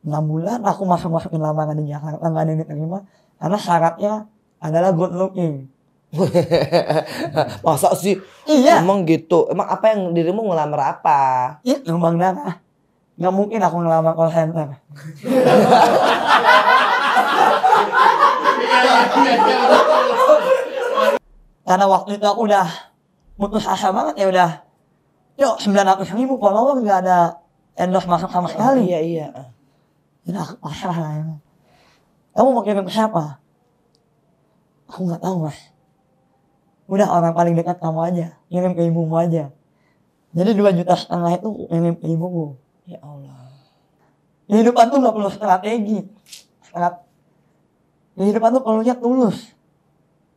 6 bulan aku masuk-masukin lamaran di Jakarta nggak ada yang diterima karena syaratnya adalah good looking. Masa sih? Iya. Emang gitu. Emang apa yang dirimu ngelamar apa? Iya, Bang Nana. Nggak mungkin aku ngelamar call center. Karena waktu itu aku udah putus asa banget ya udah. Yuk, 900 ribu follower gak ada endorse masuk sama sekali. Oh, iya, iya. Kamu mau kirim siapa? Aku gak tahu mas. Udah orang paling dekat kamu aja, ngirim ke ibumu aja. Jadi dua juta setengah itu ngirim ke ibumu. Ya Allah. Kehidupan tuh nggak perlu strategi. sangat, Kehidupan tuh perlunya tulus.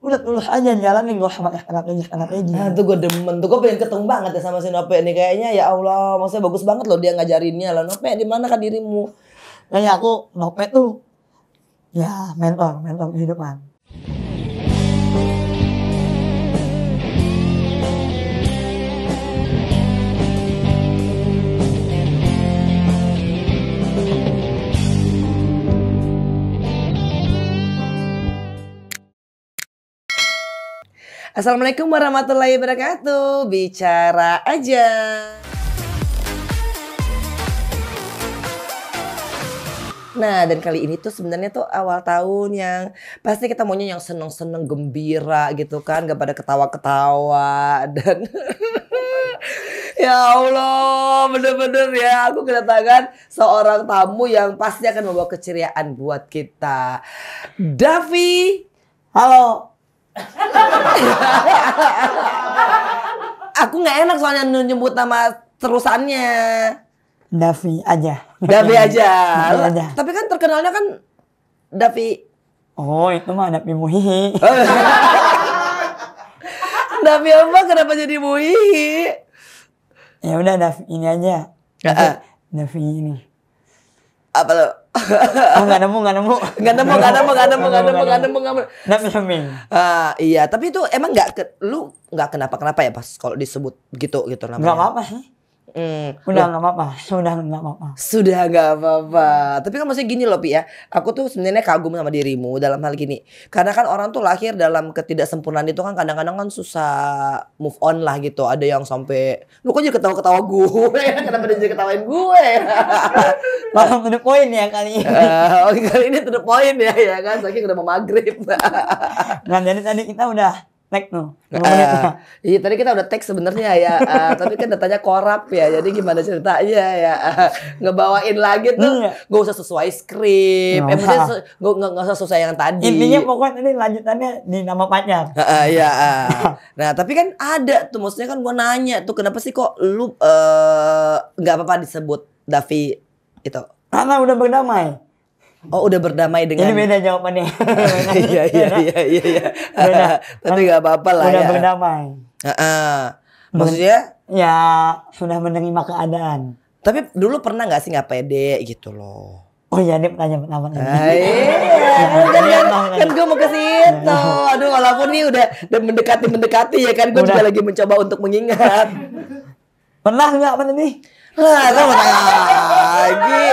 Udah tulus aja jalanin gue sama strategi strategi. Nah, tuh gue demen tuh gue pengen ketemu banget ya sama si Nope nih kayaknya ya Allah maksudnya bagus banget loh dia ngajarinnya lah Nope di mana kan dirimu kayak aku nopet tuh ya mentor mentor kehidupan Assalamualaikum warahmatullahi wabarakatuh. Bicara aja. Nah, dan kali ini tuh sebenarnya tuh awal tahun yang pasti kita maunya yang seneng-seneng gembira gitu kan, gak pada ketawa-ketawa dan Ya Allah, bener-bener ya aku kedatangan seorang tamu yang pasti akan membawa keceriaan buat kita. Davi, halo. aku nggak enak soalnya nyebut nama terusannya. Davi aja. Davi aja. Tapi kan terkenalnya kan Davi. Oh itu mah Davi Muhihi. Davi apa kenapa jadi Muhihi? Ya udah Davi ini aja. Davi, ini. Apa lo? oh, gak nemu, gak nemu. Gak nemu, gak nemu, gak nemu, gak nemu, gak nemu, gak nemu. Davi Ah, iya, tapi itu emang gak, ke, lu gak kenapa-kenapa ya pas kalau disebut gitu, gitu namanya. Gak apa-apa sih Hmm. Udah ya. nggak apa-apa, sudah nggak apa-apa. Sudah nggak apa-apa. Tapi kan masih gini loh Pi ya, aku tuh sebenarnya kagum sama dirimu dalam hal gini. Karena kan orang tuh lahir dalam ketidaksempurnaan itu kan kadang-kadang kan susah move on lah gitu. Ada yang sampai, lu kok jadi ketawa-ketawa gue? Kenapa dia jadi ketawain gue? Malam tuh poin ya kali ini. Uh, kali ini tuh poin ya, ya kan. Saking udah mau maghrib. nah jadi tadi kita udah Tekno. no. Uh, iya tadi kita udah teks sebenarnya ya, uh, tapi kan datanya korup ya. Jadi gimana ceritanya ya uh, ngebawain lagi tuh iya. gak usah sesuai skrip, nggak eh, usah nggak usah sesuai yang tadi. Intinya pokoknya ini lanjutannya di nama pacar. Uh, iya. Uh. nah tapi kan ada tuh maksudnya kan gua nanya tuh kenapa sih kok lu nggak uh, apa-apa disebut Davi itu? Karena udah berdamai. Oh udah berdamai dengan. Ini beda jawabannya. iya iya iya iya. iya, iya. Tapi gak apa-apa lah udah ya. Udah berdamai. Uh, Maksudnya? Ya sudah menerima keadaan. Tapi dulu pernah gak sih ngapain pede gitu loh? Oh iya, ini pernah nyampe Nip. ya? kan, kan, kan gue mau ke situ. Aduh, walaupun nih udah dan mendekati mendekati ya kan, gue juga lagi mencoba untuk mengingat. Pernah nggak pernah nih? Lah, kamu tanya lagi.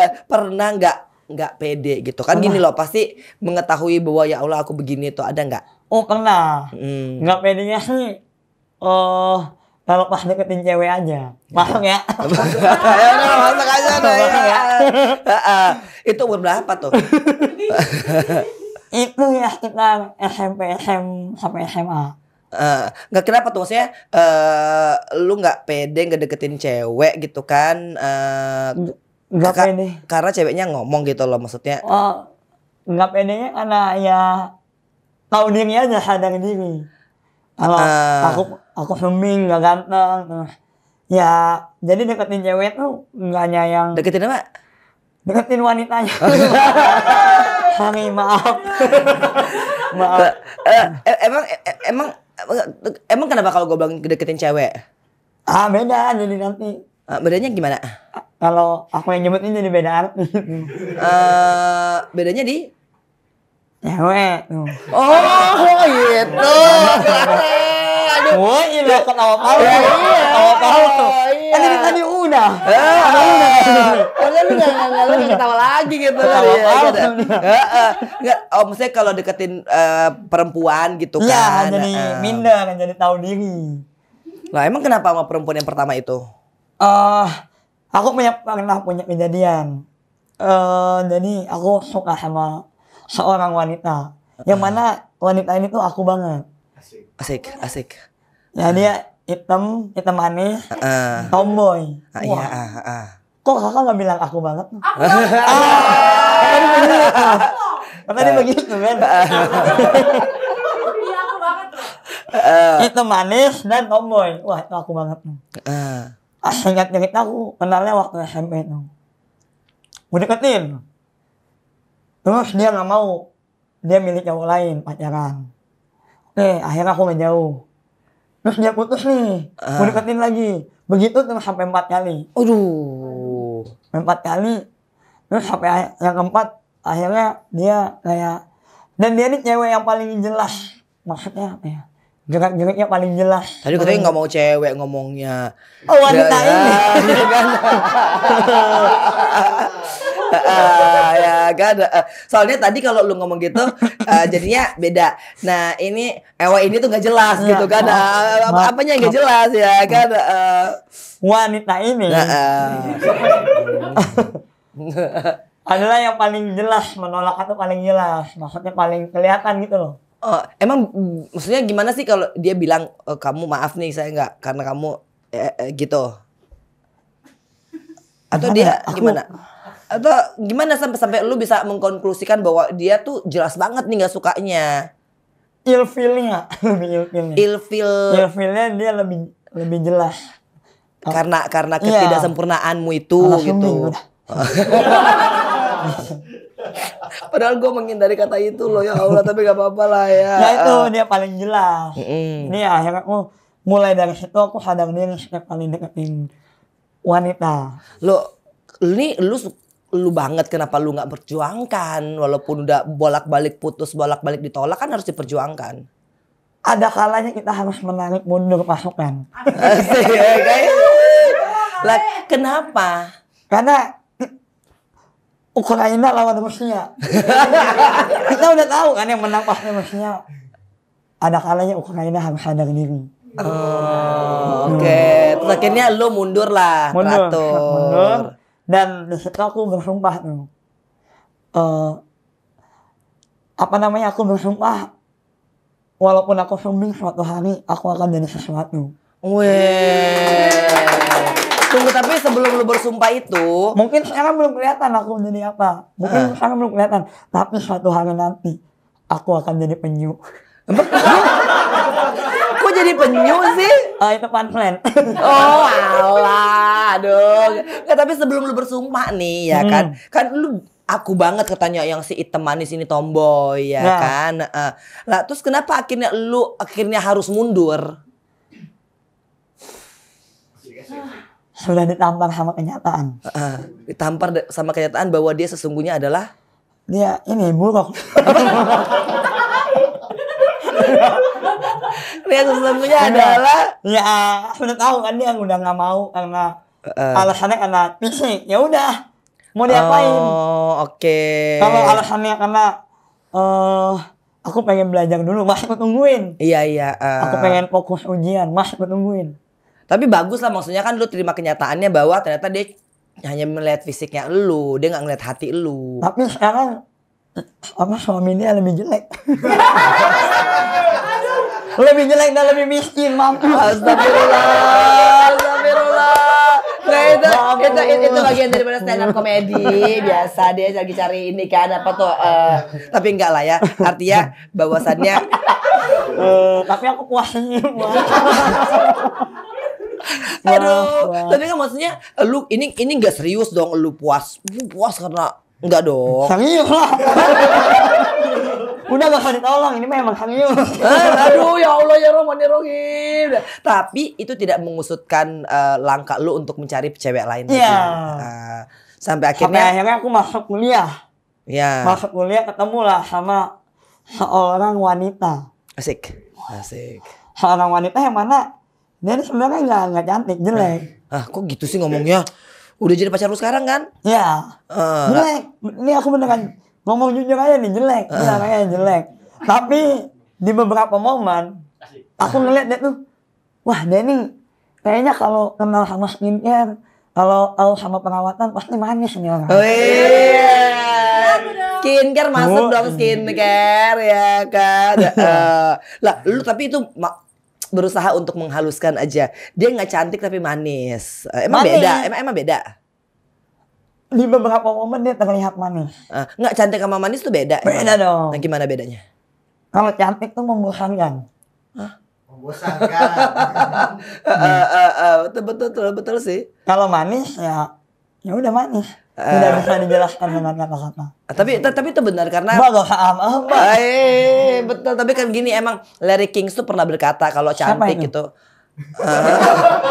Eh, pernah nggak nggak pede gitu kan gini loh pasti mengetahui bahwa ya Allah aku begini itu ada nggak? Oh pernah. Hmm. pedenya sih. Oh kalau pas deketin cewek aja masuk ya, ya masuk aja ya. ya. itu umur berapa tuh itu ya kita SMP SM sampai SMA nggak uh, kenapa tuh maksudnya uh, lu nggak pede nggak deketin cewek gitu kan uh, Enggak Ka ini. Karena ceweknya ngomong gitu loh maksudnya. Oh, enggak ini karena ya tahu diri aja sadar diri. Kalau uh, aku aku seming gak ganteng. Ya, jadi deketin cewek tuh enggak hanya yang Deketin apa? Deketin wanitanya. Oh, iya. Sorry, maaf. maaf. Uh, emang eh, emang emang kenapa kalau gue bilang deketin cewek? Ah, beda jadi nanti. Uh, bedanya gimana? Kalau aku yang nyebut ini jadi beda uh, bedanya di ya we. Oh, gitu. Aduh. Woi, ini ketawa-tawa. Ketawa-tawa. Kan ini eh, tadi udah. Oh, iya. lu enggak enggak lu ketawa lagi gitu kan ya. Heeh. Gitu ya. Enggak, eh. oh maksudnya kalau deketin perempuan gitu iya, kan. Iya, jadi minder, kan jadi tahu diri. Lah emang kenapa sama perempuan yang pertama itu? Eh, Aku punya pernah punya kejadian. Uh, jadi aku suka sama seorang wanita. Yang ah. mana wanita ini tuh aku banget. Asik, asik. Ya ah. dia hitam, hitam manis, uh, tomboy. Uh, yeah, uh, uh. Kok kakak gak bilang aku banget? Aku. karena tadi begitu kan? Hitam manis dan tomboy. Wah, itu aku banget. Uh ah ingat ingat aku kenalnya waktu SMP itu gue deketin terus dia gak mau dia milik cowok lain pacaran oke akhirnya aku ngejauh terus dia putus nih gue ah. deketin lagi begitu terus sampai empat kali aduh empat kali terus sampai yang keempat akhirnya dia kayak dan dia ini cewek yang paling jelas maksudnya apa ya Jerit-jeritnya paling jelas. Tadi katanya nggak mau cewek ngomongnya. Oh wanita ya, ini. Iya kan? Ah, ya, kan? uh, ya kan. soalnya tadi kalau lu ngomong gitu uh, jadinya beda. Nah ini ewa ini tuh nggak jelas gitu kan. Apa-apa apanya nggak jelas ya kan. Uh, wanita ini. uh, adalah yang paling jelas menolak atau paling jelas. Maksudnya paling kelihatan gitu loh uh, emang maksudnya gimana sih kalau dia bilang e, kamu maaf nih saya nggak karena kamu eh, eh, gitu atau dia gimana atau gimana sampai sampai lu bisa mengkonklusikan bahwa dia tuh jelas banget nih nggak sukanya ill feeling ilfilnya lebih feel feelnya dia lebih lebih jelas karena karena iya. ketidaksempurnaanmu itu Alas gitu Padahal gue menghindari kata itu loh ya Allah tapi gak apa-apa lah ya. Nah itu ah. dia paling jelas. Mm -hmm. Ini akhirnya aku mulai dari situ aku hadang diri setiap kali deketin wanita. Lo ini lu lu banget kenapa lu nggak berjuangkan walaupun udah bolak-balik putus bolak-balik ditolak kan harus diperjuangkan ada kalanya kita harus menarik mundur pasukan ya, kan? lah kenapa karena Ukraina lawan Rusia. kita udah tahu kan yang menang pasti Rusia. Ada kalanya Ukraina harus sadar diri. Oh, oh. oke. Okay. Terus lu mundur lah, mundur, Mundur. Dan disitu aku bersumpah tuh. Uh, apa namanya aku bersumpah walaupun aku sombong suatu hari aku akan jadi sesuatu. Wee. Tunggu tapi sebelum lu bersumpah itu, mungkin sekarang belum kelihatan aku menjadi apa. Mungkin uh. sekarang belum kelihatan, tapi suatu hari nanti aku akan jadi penyu. Kok jadi penyu sih? Oh, itu plan oh, alah, aduh. Nggak, tapi sebelum lu bersumpah nih, ya hmm. kan? Kan lu aku banget ketanya yang si item manis ini tomboy ya nah. kan. Uh, nah, terus kenapa akhirnya lu akhirnya harus mundur? sudah ditampar sama kenyataan. Uh, ditampar sama kenyataan bahwa dia sesungguhnya adalah dia ini buruk. dia sesungguhnya adalah ya sudah tahu kan dia udah nggak mau karena uh, alasannya karena fisik ya udah mau diapain oh, oke okay. kalau alasannya karena uh, aku pengen belajar dulu masih menungguin. iya iya uh, aku pengen fokus ujian masih menungguin. Tapi bagus lah maksudnya kan lu terima kenyataannya bahwa ternyata dia hanya melihat fisiknya lu, dia nggak ngeliat hati lu. Tapi sekarang apa suaminya lebih jelek. lebih jelek dan lebih miskin, mampu. Astagfirullah, astagfirullah. Nah itu, itu, itu, itu bagian daripada stand up komedi biasa dia lagi cari ini kan apa tuh eh, tapi enggak lah ya artinya bahwasannya eh, tapi aku puas Aduh, wah. tapi kan maksudnya eh, lu ini ini enggak serius dong lu puas. Lu puas karena enggak dong. Serius lah. Udah gak usah ditolong, ini memang sangiu. Eh, aduh ya Allah ya Rahman ya Rahim. Tapi itu tidak mengusutkan uh, langkah lu untuk mencari cewek lain. Iya. Uh, sampai akhirnya sampai akhirnya aku masuk kuliah. Iya. Yeah. Masuk kuliah ketemu lah sama seorang wanita. Asik. Asik. Seorang wanita yang mana Nenek sebenarnya kan nggak nggak cantik, jelek. Eh, ah, kok gitu sih ngomongnya? Udah jadi pacar lu sekarang kan? Iya. Uh, jelek. Ini aku beneran ngomong jujur aja nih jelek, uh, jelek. Tapi di beberapa momen aku ngeliat dia tuh, wah dia ini kayaknya kalau kenal sama skincare, kalau kalau sama perawatan pasti manis nih orang. Oh, iya. Skincare masuk oh. dong skincare ya kan. uh, lah lu tapi itu berusaha untuk menghaluskan aja. Dia nggak cantik tapi manis. Eh, emang manis. beda, emang emang beda. Di beberapa momen dia terlihat manis. Uh, nggak cantik sama manis tuh beda. Beda emang. dong. Nah, gimana bedanya? Kalau cantik tuh membosankan. Membosankan. uh, betul, betul betul betul sih. Kalau manis ya ya udah mana tidak eh, bisa dijelaskan dengan kata-kata. Eh, tapi tapi itu benar karena Bagus ah, ah, Eh betul tapi kan gini emang Larry King tuh pernah berkata kalau cantik gitu.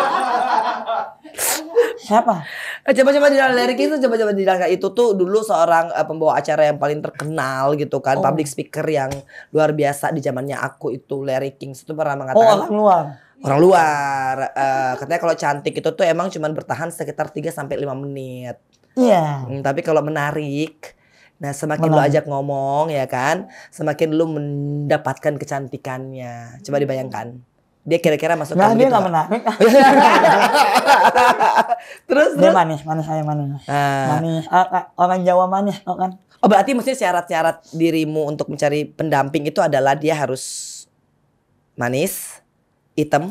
Siapa? Eh, coba-coba di dalam King itu, coba-coba di dalam itu tuh dulu seorang uh, pembawa acara yang paling terkenal gitu kan, oh. public speaker yang luar biasa di zamannya aku itu Larry King itu pernah mengatakan. Oh, orang luar orang luar. Uh, katanya kalau cantik itu tuh emang cuma bertahan sekitar 3 sampai 5 menit. Iya. Yeah. Hmm, tapi kalau menarik Nah, semakin Malang. lu ajak ngomong ya kan, semakin lu mendapatkan kecantikannya. Coba hmm. dibayangkan. Dia kira-kira masuk nah, dia gitu gak menarik. terus dia terus manis, manis saya manis. Uh. Manis. Ah, ah, orang Jawa manis oke. kan. Oh, berarti mesti syarat-syarat dirimu untuk mencari pendamping itu adalah dia harus manis, hitam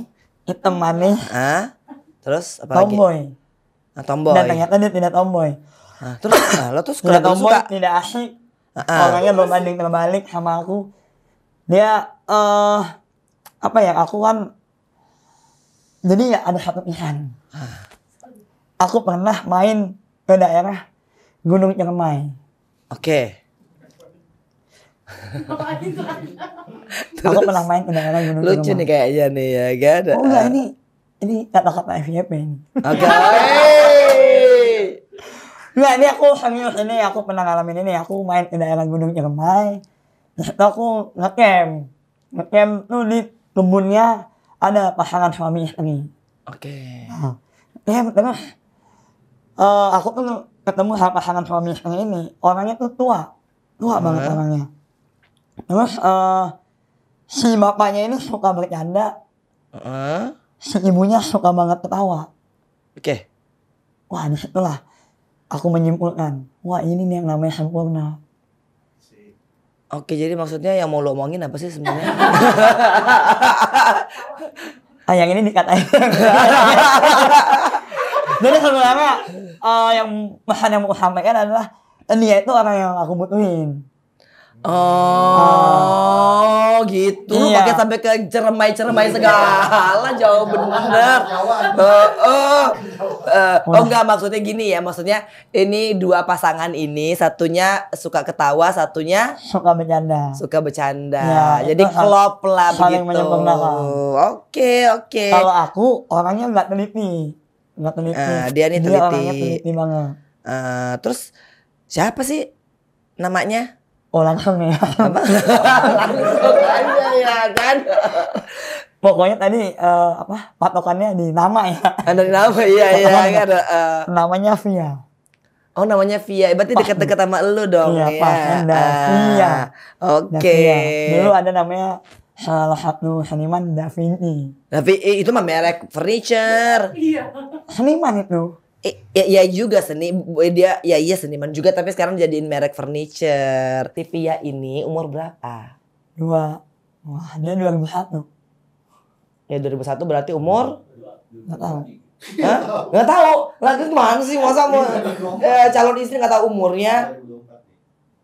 hitam manis ah terus apa tomboy lagi? Nah, tomboy dan ternyata dia tidak tomboy nah, terus nah, lo tuh tidak tomboy suka. tidak asik uh -uh. orangnya banding terbalik sama aku dia uh, apa ya aku kan jadi ya ada satu pilihan ah. aku pernah main ke daerah Gunung Ciremai oke okay. aku pernah main undang-undang gunung lucu nih kayaknya nih ya gak ada oh enggak ini ini tau kata FYP ini oke Enggak, ini aku serius ini aku pernah ngalamin ini aku main undang-undang Gunung Ciremai. Terus aku ngecamp. Ngecamp tuh di kebunnya ada pasangan suami istri. Oke. Okay. Nah, terus uh, aku tuh ketemu sama pasangan suami istri ini. Orangnya tuh tua. Tua uh -huh. banget orangnya. Terus uh, si bapaknya ini suka bercanda. Uh? Si ibunya suka banget ketawa. Oke. Okay. Wah disitulah aku menyimpulkan. Wah ini nih yang namanya sempurna. Oke, jadi maksudnya yang mau lo omongin apa sih sebenarnya? ah, yang ini dikatain. jadi sebenarnya uh, yang pesan yang mau sampaikan adalah dia itu orang yang aku butuhin. Oh, oh gitu. Iya. Pakai sampai ke ceremai-ceremai segala jauh bener. Uh, oh uh, oh, oh enggak maksudnya gini ya, maksudnya ini dua pasangan ini satunya suka ketawa, satunya suka bercanda. Suka bercanda. Ya, Jadi klop lah saling begitu. Oke, oke. Kalau aku orangnya nggak teliti. Enggak teliti. Uh, dia nih teliti. Dia teliti Uh, terus siapa sih namanya? Oh langsung ya. langsung aja ya kan. Pokoknya tadi uh, apa patokannya di nama ya. Ah, dari nama iya iya kan uh... namanya Via. Oh namanya Via, berarti dekat-dekat sama lu dong iya, ya. Pak ah, Via. Oke. Okay. Dulu ada namanya salah eh, satu seniman Davini Davini itu mah merek furniture. Iya. Seniman itu. Eh, ya, ya juga seni eh, dia ya iya seniman juga tapi sekarang jadiin merek furniture. ya ini umur berapa? Dua wah dia 2001. Ya 2001 berarti umur nggak tahu. Hah? Nggak tahu. Lagi mana sih masa mau eh, calon istri nggak tahu umurnya?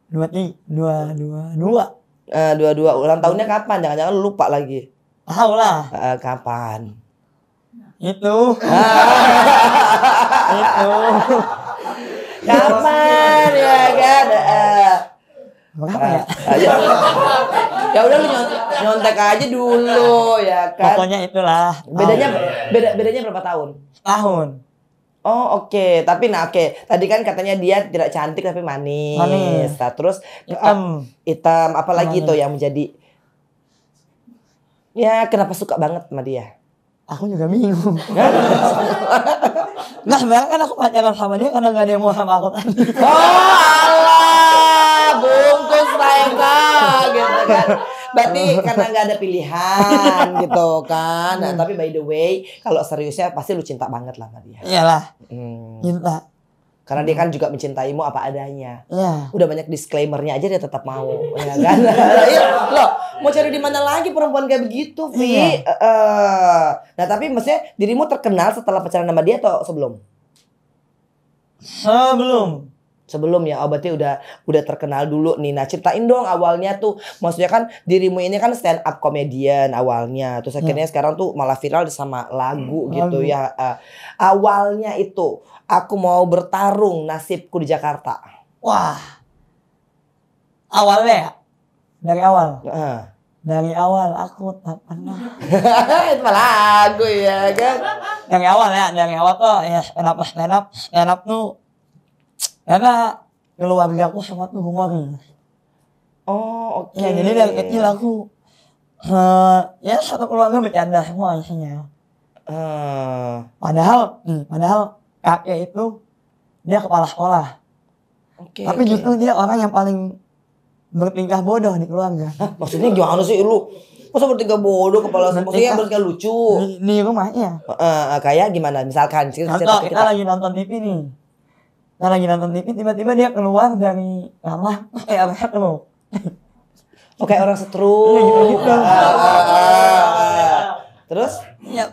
Dua tiga dua dua dua. Eh, dua dua ulang tahunnya kapan? Jangan-jangan lupa lagi. Tahu lah. kapan? Itu. Ah. Kamar oh, oh. ya kan? Uh, ya? Aja. Eh, eh, ya. ya udah lu nyontek aja dulu ya kan. Pokoknya itulah. Bedanya oh. beda bedanya berapa tahun? Tahun. Oh oke, okay. tapi nah oke. Okay. Tadi kan katanya dia tidak cantik tapi manis. Manis. Nah, terus hitam. Hitam apalagi itu yang menjadi Ya kenapa suka banget sama dia? Aku juga bingung. nah, bahkan kan aku pacaran sama dia karena gak ada yang mau sama aku tadi. Oh, Allah, bungkus mereka gitu kan. Berarti karena gak ada pilihan gitu kan. Nah, hmm. tapi by the way, kalau seriusnya pasti lu cinta banget lah sama dia. Iyalah. Hmm. Cinta karena dia hmm. kan juga mencintaimu apa adanya. Yeah. Udah banyak disclaimernya aja dia tetap mau, ya kan? Iya. Iya. loh, mau cari di mana lagi perempuan kayak begitu, Vi? Yeah. Iya. Uh, eh. nah, tapi maksudnya dirimu terkenal setelah pacaran sama dia atau sebelum? Uh, sebelumnya oh berarti udah udah terkenal dulu nih nah ceritain dong awalnya tuh maksudnya kan dirimu ini kan stand up comedian awalnya terus ya. akhirnya ya. sekarang tuh malah viral sama lagu hmm, gitu lagu. ya uh, awalnya itu aku mau bertarung nasibku di Jakarta wah awalnya ya dari awal uh. dari awal aku tak pernah itu lagu ya kan dari awal ya dari awal tuh ya stand up stand up stand up tuh karena keluarga aku sangat menghumori. Oh, oke. Okay. Ya, jadi dari kecil aku uh, ya satu keluarga bercanda semua isinya. Uh. Eh. Padahal, padahal kakek itu dia kepala sekolah. Okay, Tapi okay. dia orang yang paling bertingkah bodoh di keluarga. maksudnya gimana sih lu? Masa bertingkah bodoh kepala sekolah? Maksudnya bertingkah lucu. Di, di rumahnya. Uh, uh, kayak gimana? Misalkan. sih? kita, kita, lagi nonton TV nih kita lagi nonton TV tiba-tiba dia keluar dari kamar eh, kayak apa lo oke orang setru iya, gitu, gitu. terus ya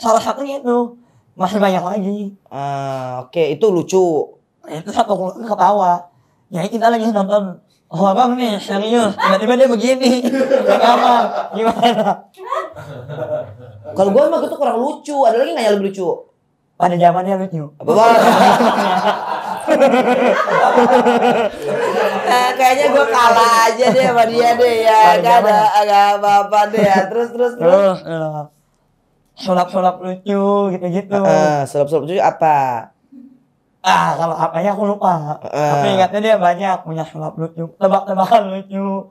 salah satunya itu masih banyak lagi ah oke itu lucu eh, itu aku ketawa ya kita lagi nonton oh apa nih serius tiba-tiba dia begini apa gimana kalau gue emang itu kurang lucu ada lagi nggak yang lebih lucu pada zamannya lucu. nah, kayaknya gue kalah aja deh sama dia deh ya. Gak ada agak apa-apa deh ya. Terus terus terus. Oh. Sulap-sulap lucu gitu-gitu. Uh, sulap-sulap lucu apa? Ah, kalau apanya aku lupa. Uh. Tapi ingatnya dia banyak punya sulap lucu, tebak-tebakan lucu.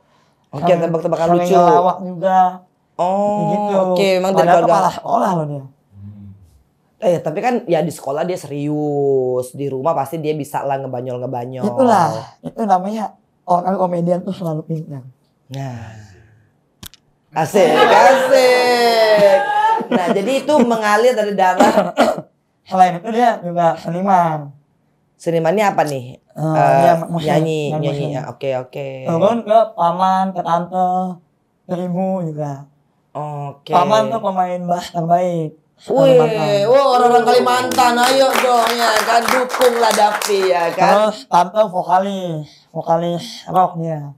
Oke, okay, tebak-tebakan lucu. Lawak juga. Oh, gitu. oke, okay, memang dari keluarga. kepala sekolah loh dia. Eh tapi kan ya di sekolah dia serius, di rumah pasti dia bisa lah ngebanyol ngebanyol. Itulah, itu namanya orang komedian tuh selalu pintar. Nah, asik, asik. Nah jadi itu mengalir dari darah. Selain itu dia juga seniman. Senimannya apa nih? Uh, uh, nyanyi, ya, nyanyi. Oke, oke. Turun ke paman, ke tante, ke ibu juga. Oke. Okay. Paman tuh pemain bah terbaik. Wih, wow orang-orang Kalimantan, ayo dong ya kan dukunglah Dapi ya kan. Terus tante vokalis, vokalis rock dia.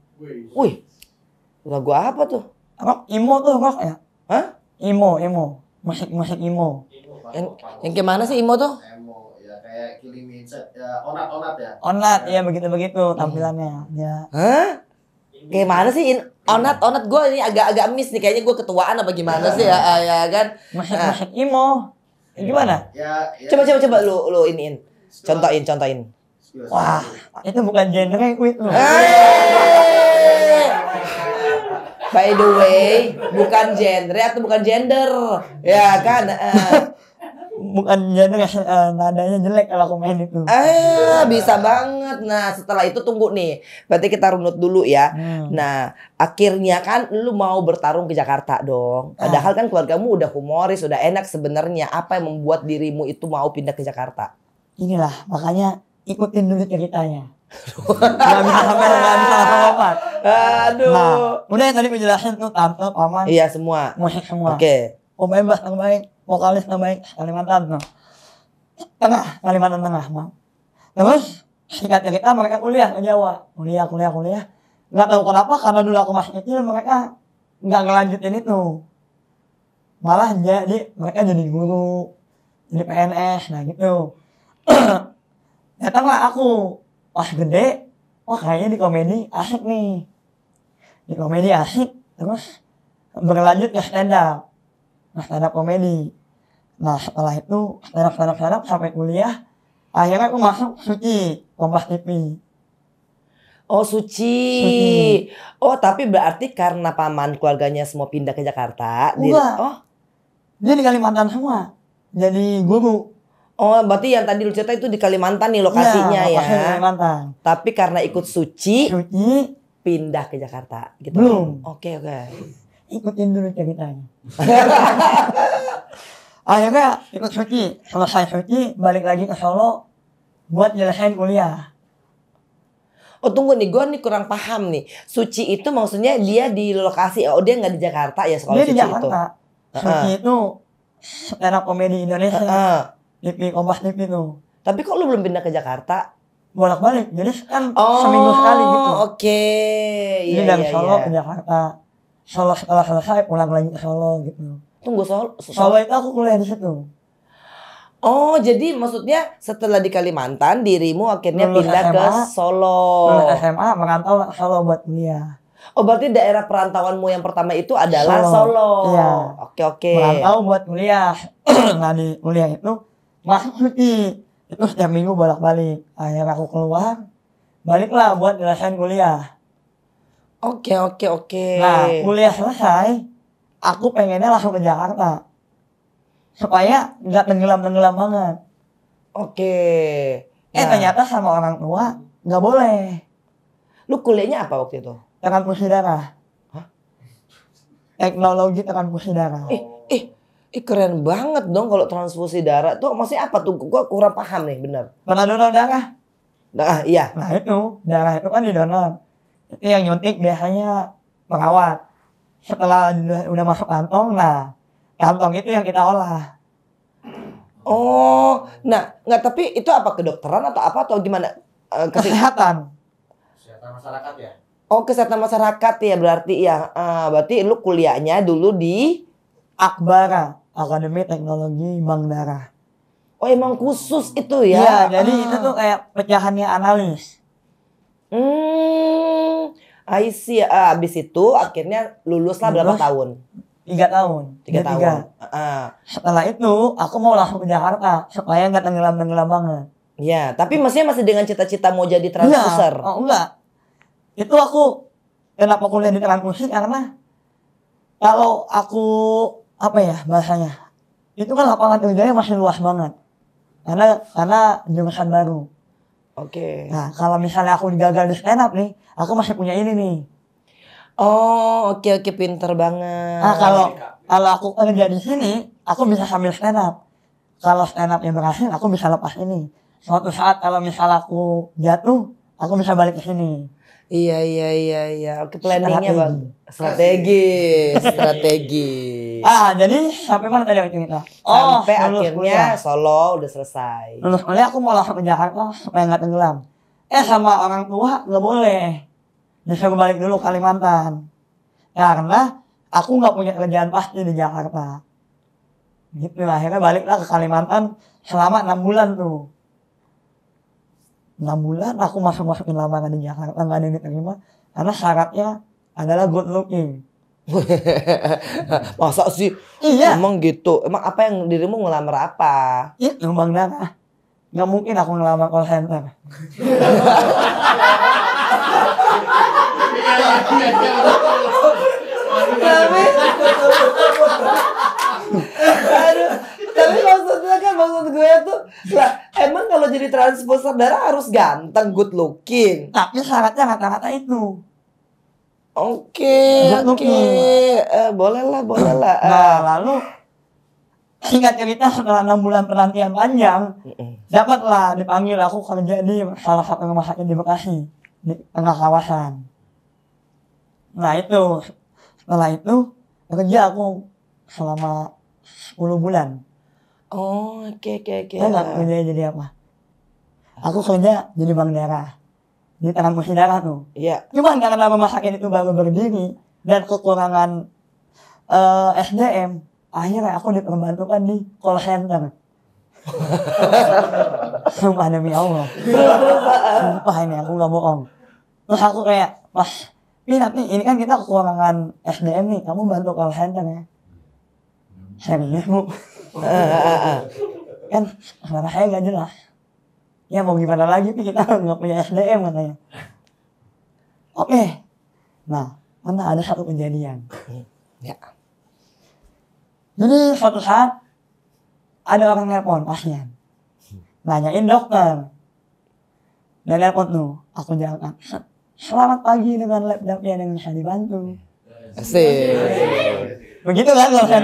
Wih, lagu apa tuh? Rock emo tuh rock ya? Hah? Emo, emo, musik musik emo. Yang yang gimana sih emo tuh? Emo ya kayak killing ya, onat onat ya. Onat ya begitu begitu tampilannya ya. Hah? Gimana sih in, hmm. onat onat gue ini agak-agak miss nih kayaknya gue ketuaan apa gimana ya, sih ya, ya, ya kan? Nah. Imo, iya. gimana? Ya, ya. Coba coba coba lu lu iniin, contohin contohin. Wah, itu bukan genre quiz lu. By the way, bukan genre atau bukan gender, ya kan? bukan genre uh, nadanya jelek kalau aku main itu. Ah, bisa banget. Nah, setelah itu tunggu nih. Berarti kita runut dulu ya. Hmm. Nah, akhirnya kan lu mau bertarung ke Jakarta dong. Ah. Padahal kan keluargamu udah humoris, udah enak sebenarnya. Apa yang membuat dirimu itu mau pindah ke Jakarta? Inilah, makanya ikutin dulu ceritanya. Gak bisa sampai apa Aduh. Nah, udah yang tadi penjelasan tuh tante, paman. Iya, semua. semua. Oke. Okay. Om Embas, Baik vokalis terbaik Kalimantan no. tengah Kalimantan Tengah no. terus singkat cerita mereka kuliah ke Jawa kuliah kuliah kuliah nggak tahu kenapa karena dulu aku masih kecil mereka nggak ngelanjutin itu malah jadi mereka jadi guru jadi PNS nah gitu datanglah aku wah gede wah kayaknya di komedi asik nih di komedi asik terus berlanjut ke stand up nah, stand up komedi Nah setelah itu serap serap serap sampai kuliah akhirnya aku masuk Suci Kompas TV. Oh Suci. Suci. Oh tapi berarti karena paman keluarganya semua pindah ke Jakarta. Enggak. oh. Dia di Kalimantan semua. Jadi guru. Oh berarti yang tadi lu cerita itu di Kalimantan nih lokasinya iya, ya. Lokasi Kalimantan. Tapi karena ikut Suci. Suci. Pindah ke Jakarta gitu. Belum. Oke okay, oke. Okay. Ikutin dulu ceritanya. akhirnya ikut Suci selesai Suci balik lagi ke Solo buat nyelesain kuliah Oh tunggu nih, gue nih kurang paham nih. Suci itu maksudnya dia di lokasi, oh dia nggak di Jakarta ya sekolah dia Suci di Jakarta. itu. Suci uh -huh. itu stand komedi Indonesia. Uh -uh. TV Kompas TV tuh. Tapi kok lu belum pindah ke Jakarta? Bolak-balik, jadi kan oh, seminggu sekali gitu. Oke. Okay. Jadi yeah, dari iya, Solo yeah. ke Jakarta. Solo setelah selesai pulang lagi ke Solo gitu. Tunggu soal soal itu aku kuliah di situ. Oh, jadi maksudnya setelah di Kalimantan dirimu akhirnya Lulus pindah SMA, ke Solo. Lulus SMA merantau Solo buat kuliah. Oh, berarti daerah perantauanmu yang pertama itu adalah Solo. Solo. Iya. Oke, oke. Merantau buat kuliah. nah, di kuliah itu masuk itu setiap minggu bolak-balik. Akhirnya aku keluar, baliklah buat jelasan kuliah. Oke, oke, oke. Nah, kuliah selesai, aku pengennya langsung ke Jakarta supaya nggak tenggelam tenggelam banget oke okay. eh nah. ternyata sama orang tua nggak boleh lu kuliahnya apa waktu itu Tekan transfusi darah Hah? teknologi transfusi darah eh, eh eh keren banget dong kalau transfusi darah tuh masih apa tuh gua kurang paham nih benar? pernah donor darah darah iya nah itu darah itu kan di itu yang nyuntik biasanya perawat setelah udah masuk kantong nah kantong itu yang kita olah oh nah nggak tapi itu apa kedokteran atau apa atau gimana eh, kesehatan kesehatan masyarakat ya oh kesehatan masyarakat ya berarti ya uh, berarti lu kuliahnya dulu di Akbara Akademi Teknologi Bank oh emang khusus itu ya iya jadi ah. itu tuh kayak pecahannya analis hmm I see. Uh, abis itu akhirnya luluslah lulus lah berapa tahun? Tiga tahun. Tiga, iya, tiga tahun. Tiga. Uh. Setelah itu aku mau langsung ke Jakarta supaya nggak tenggelam-tenggelam banget. Iya, tapi maksudnya masih dengan cita-cita mau jadi transfuser? Enggak, iya. oh, enggak. Itu aku kenapa kuliah di transfuser karena kalau aku apa ya bahasanya itu kan lapangan kerjanya masih luas banget karena karena jurusan baru Oke. Okay. Nah, kalau misalnya aku gagal di stand up nih, aku masih punya ini nih. Oh, oke okay, oke okay, pinter banget. Nah, kalau kalau aku kerja di sini, aku bisa sambil stand up. Kalau stand up yang berhasil, aku bisa lepas ini. Suatu saat kalau misal aku jatuh, aku bisa balik ke sini. Iya iya iya iya. Oke planningnya bang. Strategi, strategi. Ah, jadi sampai mana tadi waktu itu? Oh, sampai akhirnya kuliah. Solo udah selesai. Lulus kuliah aku mau langsung ke Jakarta pengen nggak tenggelam. Eh sama orang tua nggak boleh. Jadi aku balik dulu Kalimantan. Karena aku nggak punya kerjaan pasti di Jakarta. Gitu akhirnya baliklah ke Kalimantan selama enam bulan tuh. Enam bulan aku masuk masukin lamaran di Jakarta nggak ada yang diterima karena syaratnya adalah good looking Masa sih? Iya. Emang gitu. Emang apa yang dirimu ngelamar apa? Iya, numbang darah. Gak mungkin aku ngelamar call center. tapi, aduh, tapi maksudnya kan maksud gue tuh, lah emang kalau jadi transposer darah harus ganteng, good looking. Tapi syaratnya rata-rata itu. Oke, okay, oke, okay. uh, eh, bolehlah, bolehlah. Uh. Nah, eh. lalu singkat cerita setelah enam bulan penantian panjang, dapatlah dipanggil aku kerja di salah satu rumah sakit di Bekasi di tengah kawasan. Nah itu, setelah itu kerja aku selama 10 bulan. Oh, oke, okay, oke, okay, oke. Okay. Nah, eh. kerja jadi apa? Aku kerja jadi bank daerah. Ini tangan Muhidara tuh. Iya. Cuman karena memasakin itu baru berdiri dan kekurangan uh, eh, SDM, akhirnya aku diperbantukan di call center. Sumpah demi Allah. Sumpah ini aku gak bohong. Terus aku kayak, wah Pinat nih, ini kan kita kekurangan SDM nih, kamu bantu call center ya. Serius, Bu. Eh, eh, kan, karena saya gak jelas ya mau gimana lagi nih kita nggak punya SDM katanya oke nah mana ada satu kejadian ya jadi suatu saat ada orang nelpon pasien nanyain dokter dan nelpon tuh aku jawab selamat pagi dengan lab labnya yang bisa dibantu Asik. Begitu kan call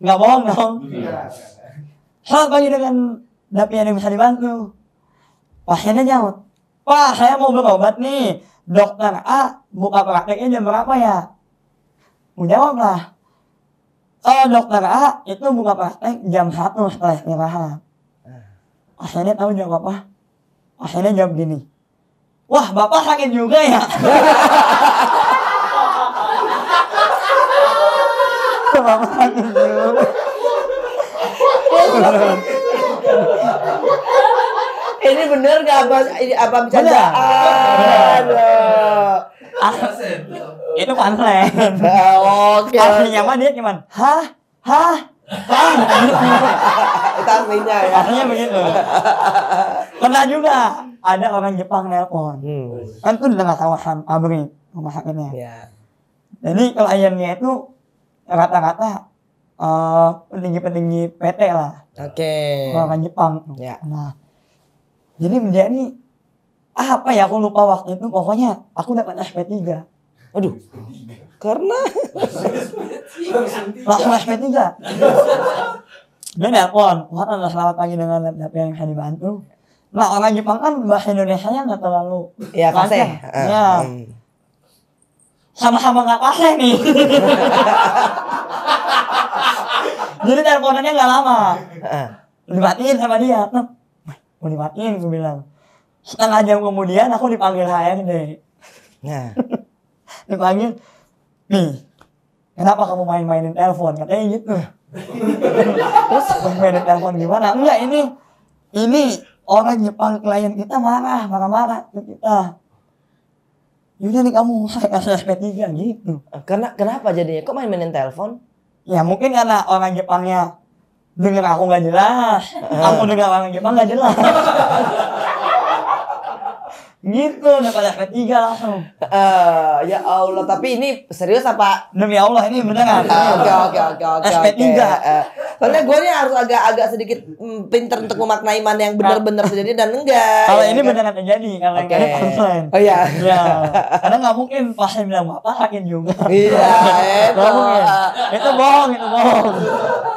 Nggak bohong dong. Iya. Selamat pagi dengan tapi yang bisa dibantu pasiennya jawab pak saya mau berobat nih dokter A buka prakteknya jam berapa ya jawab lah oh, dokter A itu buka praktek jam 1 setelah istirahat pasiennya tahu jawab apa pasiennya jawab gini wah bapak sakit juga ya bapak sakit juga ini bener gak apa ini apa bercandaan? Kan ah, itu panlek. Oke. Asli nyaman dia nyaman. Hah? Hah? itu artinya ya. begitu. Pernah juga ada orang Jepang nelpon. Hmm. Kan tuh di tengah kawasan abri rumah sakitnya. Yeah. Jadi kliennya itu rata-rata uh, eh, peninggi PT lah Oke. Okay. Orang Jepang. Ya. Nah, jadi dia ini ah, apa ya aku lupa waktu itu pokoknya aku dapat SP3. Aduh. Karena langsung SP3. Dia nelpon, wah selamat pagi dengan laptop yang bisa dibantu. Nah orang Jepang kan bahasa Indonesia nya nggak terlalu Iya, kasih. Ah, ya. Hmm. Sama-sama nggak kasih nih. Jadi teleponannya nggak lama. Dimatiin sama dia. Nah, mau dimatiin, gue bilang. Setengah jam kemudian aku dipanggil HRD. Nah. dipanggil, nih, kenapa kamu main-mainin telepon? Katanya gitu. Terus mainin telepon gimana? Enggak, ini, ini orang Jepang klien kita marah, marah-marah ke kita. Yaudah nih kamu saya kasih SP3 gitu. Karena kenapa jadinya? Kok main-mainin telepon? ya mungkin karena orang Jepangnya dengar aku nggak jelas, aku dengar orang Jepang nggak jelas. gitu daripada ketiga langsung uh, ya Allah tapi ini serius apa demi Allah ini benar ah, oke oke oke oke SP3 eh, eh, soalnya gue ini harus agak agak sedikit mm, pinter untuk memaknai mana yang benar-benar ah. terjadi dan enggak kalau ya, ini kan? benar terjadi kalau okay. yang online oh iya ya. karena nggak mungkin pas bilang apa yakin juga iya itu itu bohong itu bohong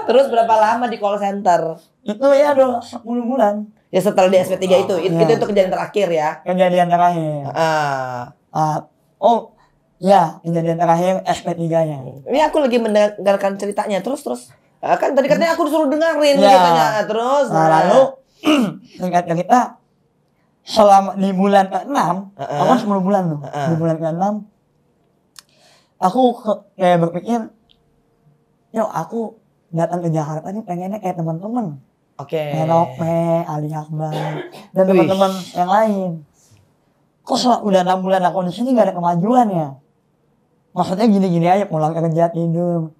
terus berapa lama di call center itu ya dong 10 bulan Ya setelah di SP3 uh, ah, itu, iya. itu, ya. itu, itu kejadian terakhir ya. Kejadian terakhir. Uh. Uh, oh, ya kejadian terakhir SP3-nya. Ini aku lagi mendengarkan ceritanya terus terus. Uh, kan tadi katanya aku disuruh dengerin ya. ceritanya terus. Nah, lalu ingat cerita selama di bulan ke-6, uh -uh. aku 10 bulan tuh, Uh -uh. Di bulan ke-6 aku kayak berpikir, yo aku datang ke Jakarta nih pengennya kayak teman-teman Oke. Okay. meh, Ali Akbar dan teman-teman yang lain. Kok udah enam bulan aku di sini gak ada kemajuan ya? Maksudnya gini-gini aja pulang kerja tidur,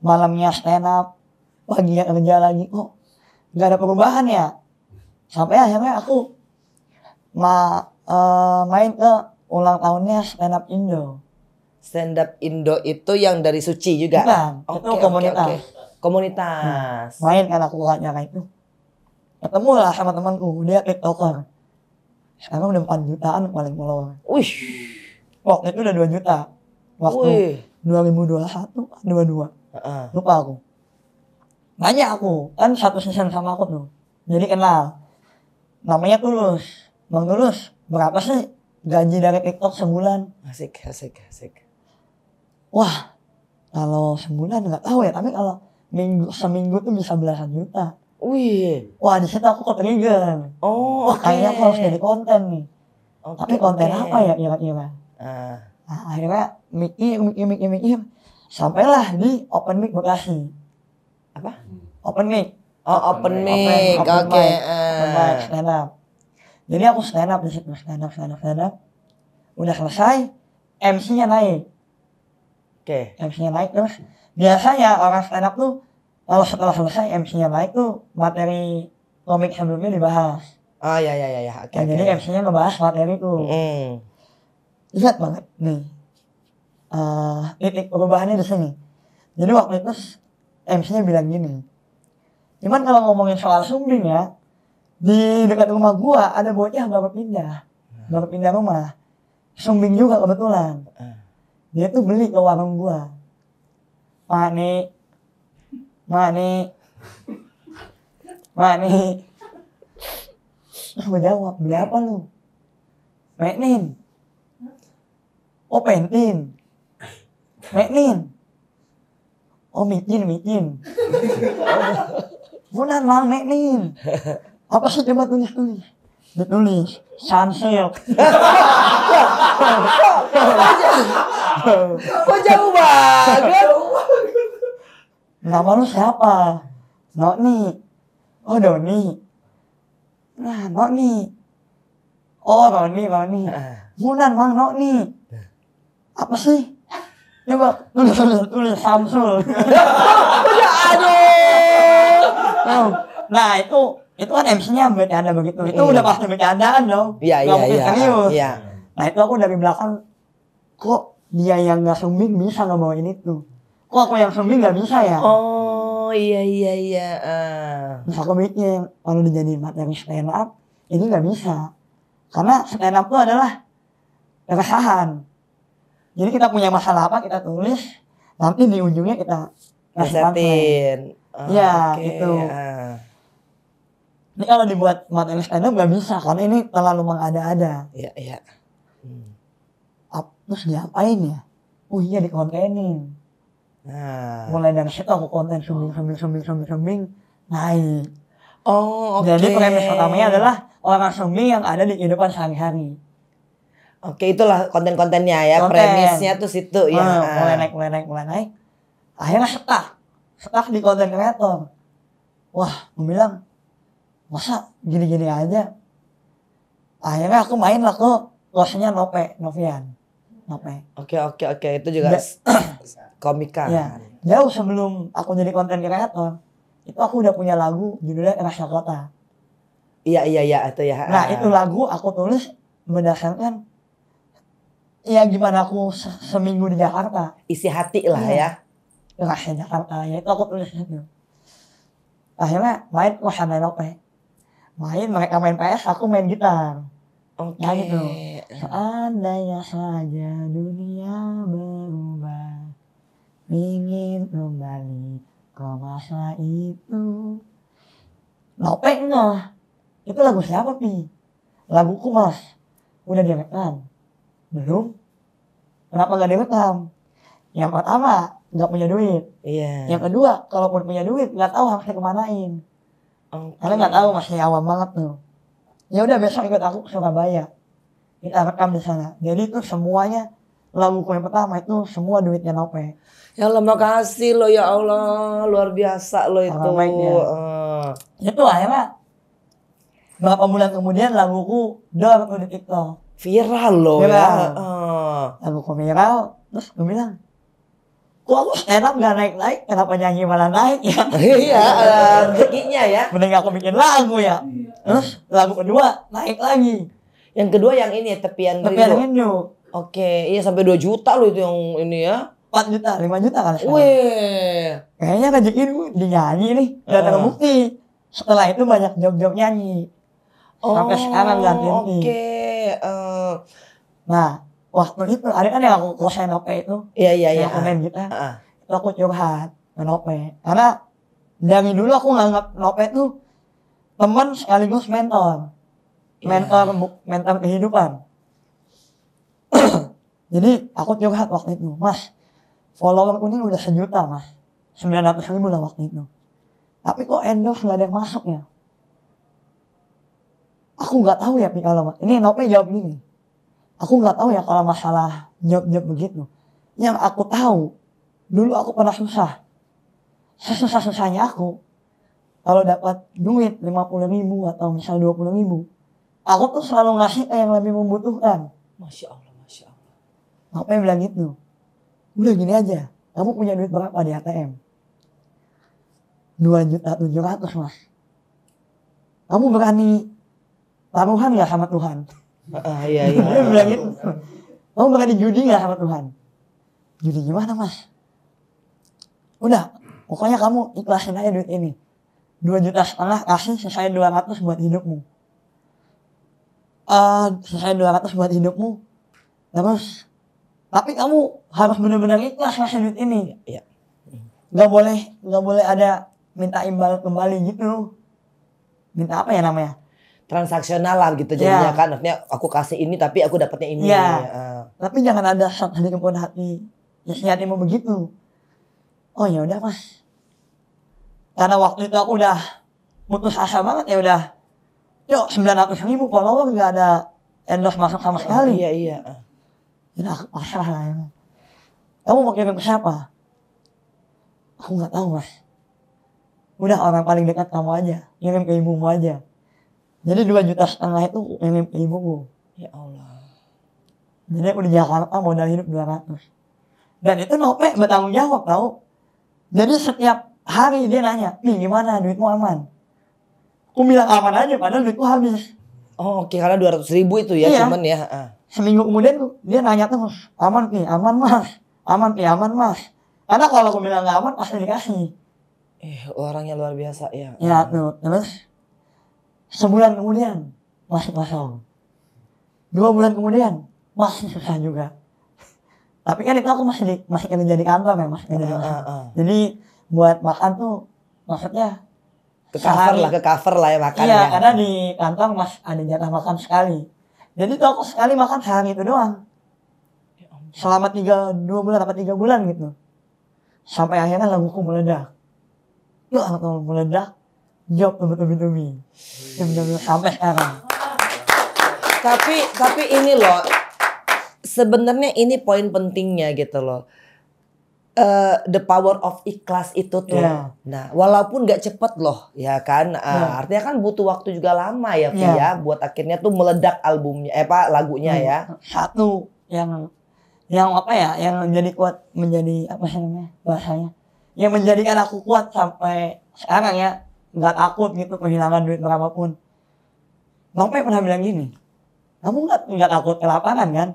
malamnya stand up, paginya kerja lagi kok oh, nggak ada perubahan ya? Sampai akhirnya aku ma uh, main ke ulang tahunnya stand up Indo. Stand up Indo itu yang dari Suci juga. Oke. okay, itu komunitas. Okay, komunitas. Main kan aku kayak itu ketemu lah sama temanku dia tiktoker sekarang udah 4 jutaan paling follower wih waktu itu udah dua juta waktu Wih. 2021 22 uh dua, lupa aku banyak aku kan satu season sama aku tuh jadi kenal namanya Tulus Bang Tulus berapa sih gaji dari TikTok sebulan asik asik asik wah kalau sebulan nggak tahu ya tapi kalau minggu seminggu tuh bisa belasan juta Wih. Wah di situ aku ketrigger. Oh. okay. kayaknya aku harus jadi konten nih. Okay, Tapi konten okay. apa ya iya iya, Uh. Nah akhirnya mikir mikir mikir mikir sampailah di open mic Bekasi. Apa? Open mic. Oh open, open mic. Oke. Open, okay. Ah. open mic uh. stand up. Jadi aku stand up di situ stand up stand up stand up. Udah selesai. MC-nya naik. Oke. Okay. MC-nya naik terus. Biasanya orang stand up tuh lalu setelah selesai MC-nya naik tuh materi komik sebelumnya dibahas ah ya ya ya ya okay, nah, okay, jadi ya. MC-nya membahas materi tuh. mm. lihat banget nih uh, titik perubahannya di sini jadi waktu itu MC-nya bilang gini cuman kalau ngomongin soal sumbing ya di dekat rumah gua ada bocah baru pindah baru pindah rumah sumbing juga kebetulan ah. dia tuh beli ke warung gua panik Mani. Mani. Aku jawab, beli apa lu? Meknin. Oh, pentin. Meknin. Oh, micin, micin. Oh, benar, Mang, Meknin. Apa sih coba tulis-tulis? Ditulis, sunsilk. Kok jauh banget? nama lu siapa Noni oh Doni nah Noni oh Noni Noni Munan Mang Noni nah. apa sih coba tulis tulis tulis Samsul udah aduh nah, itu itu kan MC-nya bercanda begitu itu iya. udah pasti bercandaan dong iya, iya, mungkin iya, serius iya. nah itu aku dari belakang kok dia yang nggak sumbing bisa ngomongin itu kok aku yang sembuh nggak bisa ya oh iya iya iya uh. terus aku mikir kalau dijadiin materi stand up ini nggak bisa karena stand up itu adalah keresahan jadi kita punya masalah apa kita tulis nanti di ujungnya kita presentin oh, ah, ya okay. gitu uh. Ah. Ini kalau dibuat materi stand up gak bisa karena ini terlalu mengada-ada. Iya, iya. Hmm. terus diapain ya? Oh iya dikontenin. Nah. Mulai dari situ aku konten sumbing sumbing sumbing sumbing sumbing naik. Oh, oke. Okay. Jadi premis utamanya adalah orang sumbing yang ada di kehidupan sehari-hari. Oke, itulah konten-kontennya ya, konten. premisnya tuh situ ya. Ah, mulai naik, mulai naik, mulai naik. Akhirnya setah. Setah di konten kreator. Wah, aku bilang, masa gini-gini aja? Akhirnya aku main lah ke losnya Nope, Novian. Nope. Oke oke oke itu juga komika. Ya. Jauh sebelum aku jadi konten kreator, itu aku udah punya lagu judulnya Rasa Kota. Iya iya iya itu ya. Nah itu lagu aku tulis berdasarkan ya gimana aku se seminggu di Jakarta. Isi hati lah ya. ya. Rasa Jakarta ya itu aku tulis itu. Akhirnya main kosan Nope. Ya? Main mereka main PS, aku main gitar. Oke. Okay. Nyanyi Seandainya saja dunia berubah, ingin kembali ke masa itu. Nopeng lah. Itu lagu siapa, Pi? lagu Mas. Udah direkam? Kan? Belum. Kenapa gak direkam? Yang pertama, nggak punya duit. Iya. Yang kedua, kalaupun punya duit, nggak tahu harusnya kemanain. Okay. Karena nggak tahu masih awam banget tuh ya udah besok ikut aku ke Surabaya kita rekam di sana jadi itu semuanya lagu yang pertama itu semua duitnya Nope ya lo kasih lo ya Allah luar biasa lo itu uh. itu akhirnya berapa bulan kemudian laguku dor di TikTok viral lo ya uh. laguku viral terus gue bilang kok aku heran gak naik-naik, kenapa nyanyi malah naik ya? Iya, iya rezekinya ya. Mending aku bikin lagu ya. Iya. Lagu kedua naik lagi. Yang kedua yang ini ya, tepian Rindu. Tepian Rindu. Oke, iya sampai 2 juta loh itu yang ini ya. 4 juta, 5 juta kali. Wih. Kayaknya rezeki itu dinyanyi nih, gak uh. Ah. terbukti. Setelah itu banyak job-job nyanyi. Oh, Sampai sekarang gak oh, Oke. Okay. Eh. Nah, waktu itu ada kan yang aku kursen OP itu iya iya iya aku main gitu. uh, itu aku curhat main OP karena dari dulu aku nganggap OP itu teman sekaligus mentor iya. mentor mentor kehidupan jadi aku curhat waktu itu mas follower ini udah sejuta mas sembilan ratus ribu lah waktu itu tapi kok endorse nggak ada yang masuk ya aku nggak tahu ya kalau ini Nope jawab gini Aku nggak tahu ya kalau masalah nyop-nyop begitu. Yang aku tahu, dulu aku pernah susah. susah susahnya aku, kalau dapat duit lima puluh ribu atau misal dua puluh ribu, aku tuh selalu ngasih ke yang lebih membutuhkan. Masya Allah, Masya Allah. yang bilang gitu? Udah gini aja, kamu punya duit berapa di ATM? Dua juta ratus mas. Kamu berani taruhan gak sama Tuhan? iya iya dia bilang gitu mau di judi nggak sama Tuhan judi gimana mah udah pokoknya kamu ikhlasin aja duit ini dua juta setengah kasih sesuai dua ratus buat hidupmu uh, eh, sesuai dua ratus buat hidupmu terus tapi kamu harus benar-benar ikhlas ngasih duit ini Iya. Gak boleh gak boleh ada minta imbal kembali gitu minta apa ya namanya transaksional lah gitu jadinya yeah. kan artinya aku kasih ini tapi aku dapatnya ini yeah. Iya. Ya. uh. tapi jangan ada hati kemauan hati ya hati ya, mau begitu oh ya udah mah karena waktu itu aku udah mutus asa banget ya udah yuk sembilan ratus ribu kalau nggak ada endorse masuk sama sekali oh, iya iya ah. udah aku pasrah lah ya kamu mau kirim ke siapa aku nggak tahu mas udah orang paling dekat kamu aja kirim ke ibumu aja jadi dua juta setengah itu ini ibuku. Ya Allah. Jadi aku di Jakarta modal hidup ratus. Dan itu nope bertanggung jawab tau. Jadi setiap hari dia nanya, nih gimana duitmu aman? Aku bilang aman aja padahal duitku habis. Oh oke okay. karena 200 ribu itu ya iya. cuman ya. Uh. Seminggu kemudian dia nanya terus, aman nih, aman mas. Aman nih, aman mas. Karena kalau aku bilang gak aman pasti dikasih. Eh orangnya luar biasa ya. Ya tuh, terus Sebulan kemudian masih kosong. Dua bulan kemudian masih susah juga. Tapi kan itu aku masih di, masih kerja di kantor ya, masih kerja. Uh, uh, uh. Jadi buat makan tuh maksudnya ke cover sehari. lah, ke cover lah ya makan. Iya, ya. karena di kantor mas ada jatah makan sekali. Jadi tuh aku sekali makan sehari itu doang. Ya Selama tiga dua bulan apa tiga bulan gitu. Sampai akhirnya laguku meledak. Yuk, aku meledak Jawab amin amin umi Amin amin amin. tapi tapi ini loh sebenarnya ini poin pentingnya gitu loh. Uh, the power of ikhlas itu tuh. Yeah. Nah, walaupun gak cepet loh, ya kan. Uh, eh, yeah. Artinya kan butuh waktu juga lama ya, Fia, ya. yeah. buat akhirnya tuh meledak albumnya, eh pak lagunya hmm. ya. Satu yang yang apa ya, yang menjadi kuat, menjadi apa namanya bahasanya, yang menjadikan aku kuat sampai sekarang ya nggak takut gitu kehilangan duit pun, Nopi pernah bilang gini, kamu nggak nggak takut kelaparan kan?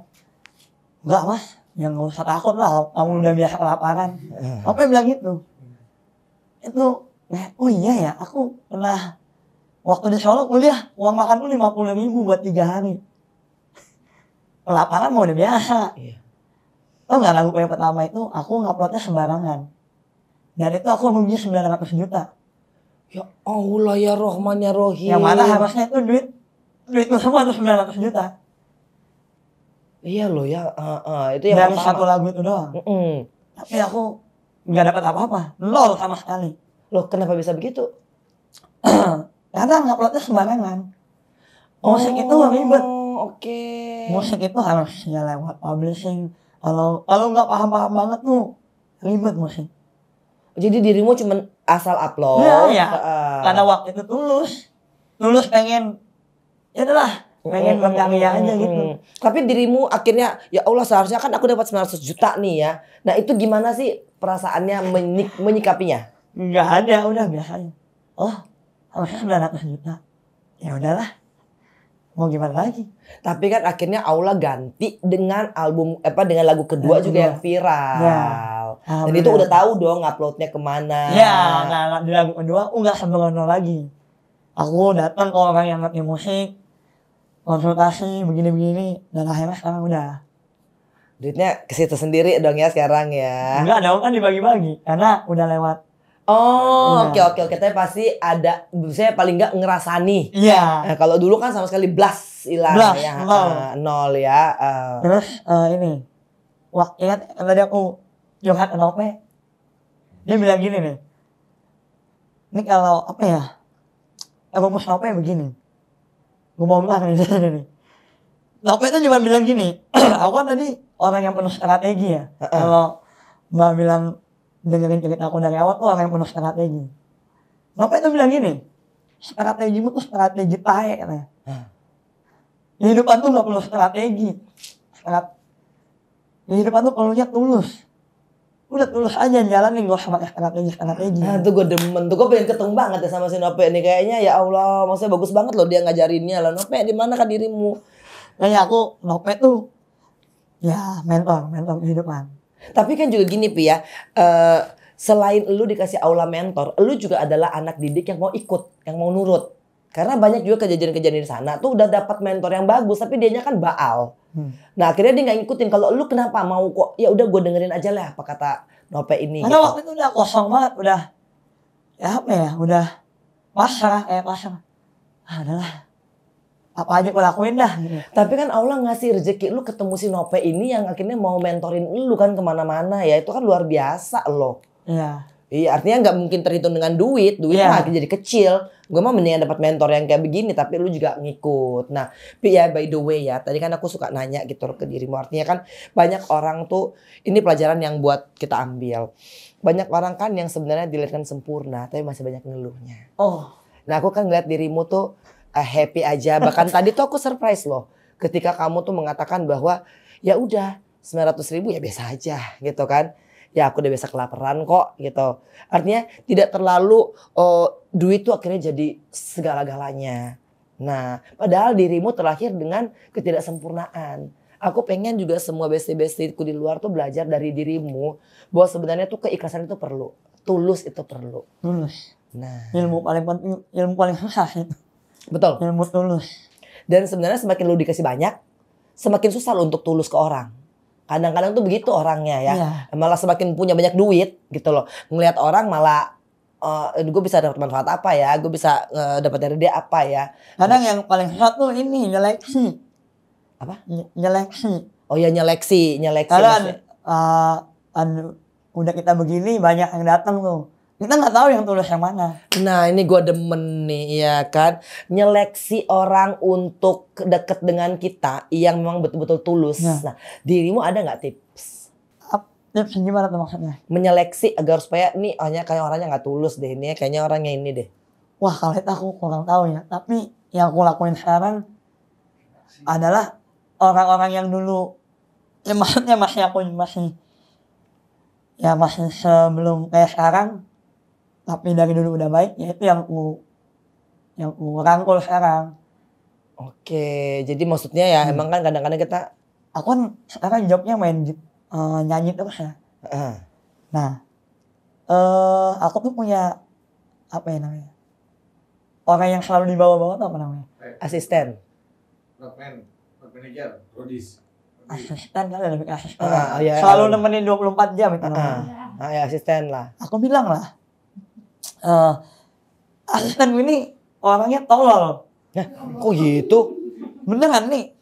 Nggak mah, yang nggak usah takut lah, kamu udah biasa kelaparan. Eh. Nopi bilang gitu. Itu, nah, oh iya ya, aku pernah waktu di Solo kuliah, uang makan makanku lima puluh ribu buat tiga hari. Kelaparan mau udah biasa. Iya. nggak lagu yang pertama itu, aku nguploadnya sembarangan. Dan itu aku sembilan ratus juta Ya Allah ya Rahman ya Rohim. Yang mana harusnya itu duit duit semua tuh sembilan ratus juta. Iya loh ya, uh, uh, itu yang Dari satu lagu itu doang. Mm -mm. Tapi aku nggak dapat apa-apa, nol sama sekali. Loh kenapa bisa begitu? Karena nggak uploadnya sembarangan. Musik oh, itu ribet. Oke. Okay. Musik itu harusnya lewat publishing. Kalau kalau nggak paham-paham banget tuh ribet musik. Jadi dirimu cuman asal upload ya, ya. Uh, karena waktu itu tulus tulus pengen ya adalah pengen mm, mm, aja gitu. Tapi dirimu akhirnya ya Allah seharusnya kan aku dapat 900 juta nih ya. Nah, itu gimana sih perasaannya menyik menyikapinya? nggak ada, udah biasanya. Oh, harusnya 900 juta. Ya udahlah. Mau gimana lagi? Tapi kan akhirnya Aula ganti dengan album apa dengan lagu kedua lagu juga kedua. yang viral. Ya ah, dan bener. itu udah tahu dong uploadnya kemana ya nah, nah di lagu kedua enggak oh, sembrono lagi aku datang ke orang yang ngerti musik konsultasi begini-begini dan akhirnya sekarang udah duitnya ke situ sendiri dong ya sekarang ya enggak dong kan dibagi-bagi karena udah lewat Oh, iya. oke okay, oke okay, oke. Okay. Tapi pasti ada, saya paling nggak ngerasani. Iya. Yeah. Nah, kalau dulu kan sama sekali blas hilang ya, nol, uh, nol ya. Uh. Terus uh, ini, wah ingat tadi aku curhat atau apa dia bilang gini nih ini kalau apa ya mau Nope ya begini gue mau bilang nih nih Nope itu cuma bilang gini aku kan tadi orang yang penuh strategi ya kalau mbak bilang dengerin cerita aku dari awal orang yang penuh strategi Nope itu bilang gini strategi tuh strategi tae katanya hidupan tuh gak perlu strategi Strat hidupan tuh perlunya tulus udah lulus aja jalanin gak usah pakai anak ini nah tuh gue demen tuh gue pengen ketemu banget ya sama si Nope nih kayaknya ya Allah maksudnya bagus banget loh dia ngajarinnya lah Nope di mana kan dirimu kayak aku Nope tuh ya mentor mentor kehidupan tapi kan juga gini Pi ya uh, selain lu dikasih aula mentor lu juga adalah anak didik yang mau ikut yang mau nurut karena banyak juga kejadian-kejadian di sana tuh udah dapat mentor yang bagus tapi dianya kan baal. Hmm. Nah akhirnya dia nggak ngikutin. Kalau lu kenapa mau kok? Ya udah gue dengerin aja lah apa kata Nope ini. Karena gitu. waktu itu udah kosong banget, udah ya apa ya, udah pasrah kayak eh, pasrah. Ah, adalah apa aja gue lakuin dah. Gitu. Tapi kan Allah ngasih rezeki lu ketemu si Nope ini yang akhirnya mau mentorin lu kan kemana-mana ya. Itu kan luar biasa loh. Iya. Iya artinya nggak mungkin terhitung dengan duit. Duit yeah. Iya. jadi kecil gue mau mendingan dapat mentor yang kayak begini tapi lu juga ngikut nah ya by the way ya tadi kan aku suka nanya gitu ke dirimu artinya kan banyak orang tuh ini pelajaran yang buat kita ambil banyak orang kan yang sebenarnya dilahirkan sempurna tapi masih banyak ngeluhnya oh nah aku kan ngeliat dirimu tuh uh, happy aja bahkan tadi tuh aku surprise loh ketika kamu tuh mengatakan bahwa ya udah 900 ribu ya biasa aja gitu kan ya aku udah biasa kelaparan kok gitu. Artinya tidak terlalu uh, duit tuh akhirnya jadi segala-galanya. Nah, padahal dirimu terlahir dengan ketidaksempurnaan. Aku pengen juga semua besti-bestiku di luar tuh belajar dari dirimu bahwa sebenarnya tuh keikhlasan itu perlu, tulus itu perlu. Tulus. Nah, ilmu paling penting, ilmu paling susah itu. Betul. Ilmu tulus. Dan sebenarnya semakin lu dikasih banyak, semakin susah lu untuk tulus ke orang kadang-kadang tuh begitu orangnya ya yeah. malah semakin punya banyak duit gitu loh ngelihat orang malah uh, eh, gue bisa dapat manfaat apa ya gue bisa uh, dapat dari dia apa ya kadang yang paling hot tuh ini nyeleksi apa Ny nyeleksi oh ya nyeleksi nyeleksi kalau uh, eh, udah kita begini banyak yang datang tuh kita nggak tahu yang tulus yang mana. Nah ini gue demen nih ya kan. Nyeleksi orang untuk deket dengan kita yang memang betul-betul tulus. Ya. Nah dirimu ada nggak tips? Tips gimana tuh maksudnya? Menyeleksi agar supaya nih hanya oh, kayak orangnya nggak tulus deh ini ya, kayaknya orangnya ini deh. Wah kalau itu aku kurang tahu ya. Tapi yang aku lakuin sekarang adalah orang-orang yang dulu ya maksudnya masih aku masih ya masih sebelum kayak sekarang tapi dari dulu udah baik ya itu yang ku yang ku rangkul sekarang oke jadi maksudnya ya hmm. emang kan kadang-kadang kita aku kan sekarang jobnya main uh, nyanyi terus ya uh. nah uh, aku tuh punya apa ya namanya orang yang selalu dibawa-bawa tuh apa namanya asisten rockman rock manager Rodis asisten kan lebih asisten. Uh, ya, iya, selalu iya. nemenin 24 jam itu namanya. Uh, uh, ya asisten lah. Aku bilang lah, uh, eh, asistenku ini orangnya tolol. ya kok gitu? Beneran nih,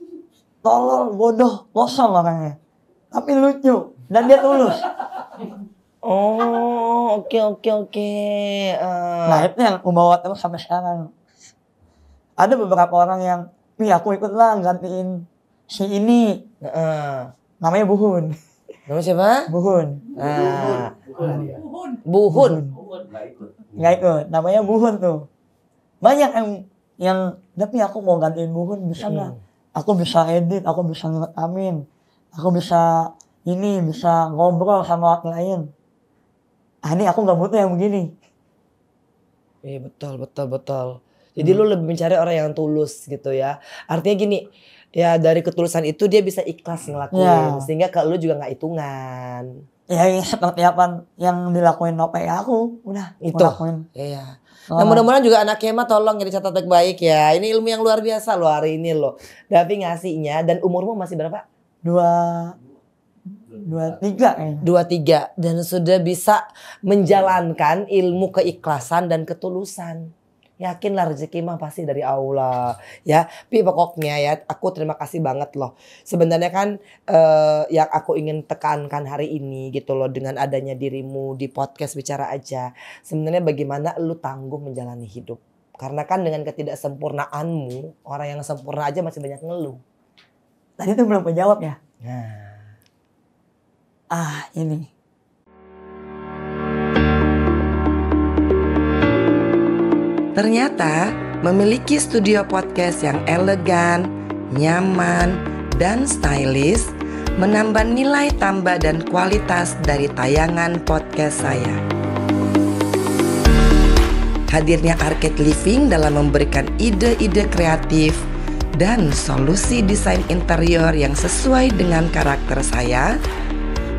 tolol, bodoh, kosong orangnya. Tapi lucu, dan dia tulus. Oh, oke okay, oke okay, oke. Okay. Uh... Eh, nah itu yang membawa terus sampai sekarang. Ada beberapa orang yang, nih aku ikut lah gantiin si ini. Uh. Namanya Buhun. Nama siapa? Buhun. Buhun. Uh. Ah. Buhun. Buhun. Buhun. Buhun. Nggak ikut. Nggak ikut. Namanya Buhun tuh. Banyak yang yang tapi aku mau gantiin Buhun bisa hmm. nggak? Hmm. Aku bisa edit, aku bisa amin, aku bisa ini bisa ngobrol sama orang lain. Ah, ini aku nggak butuh yang begini. Iya betul betul betul. Jadi hmm. lu lebih mencari orang yang tulus gitu ya. Artinya gini, ya dari ketulusan itu dia bisa ikhlas ngelakuin yeah. sehingga ke lu juga nggak hitungan ya apa yang dilakuin Nope ya aku udah itu lakuin. iya Nah, mudah-mudahan juga anak Kema tolong jadi catatan baik ya. Ini ilmu yang luar biasa loh hari ini loh. tapi ngasihnya dan umurmu masih berapa? Dua dua tiga eh dua tiga dan sudah bisa menjalankan ilmu keikhlasan dan ketulusan Yakinlah rezeki mah pasti dari Allah ya. tapi pokoknya ya aku terima kasih banget loh. Sebenarnya kan eh, yang aku ingin tekankan hari ini gitu loh dengan adanya dirimu di podcast bicara aja. Sebenarnya bagaimana lu tangguh menjalani hidup. Karena kan dengan ketidaksempurnaanmu, orang yang sempurna aja masih banyak ngeluh. Tadi tuh belum menjawab ya? Nah. Ah, ini Ternyata memiliki studio podcast yang elegan, nyaman, dan stylish menambah nilai tambah dan kualitas dari tayangan podcast saya. Hadirnya Arcade Living dalam memberikan ide-ide kreatif dan solusi desain interior yang sesuai dengan karakter saya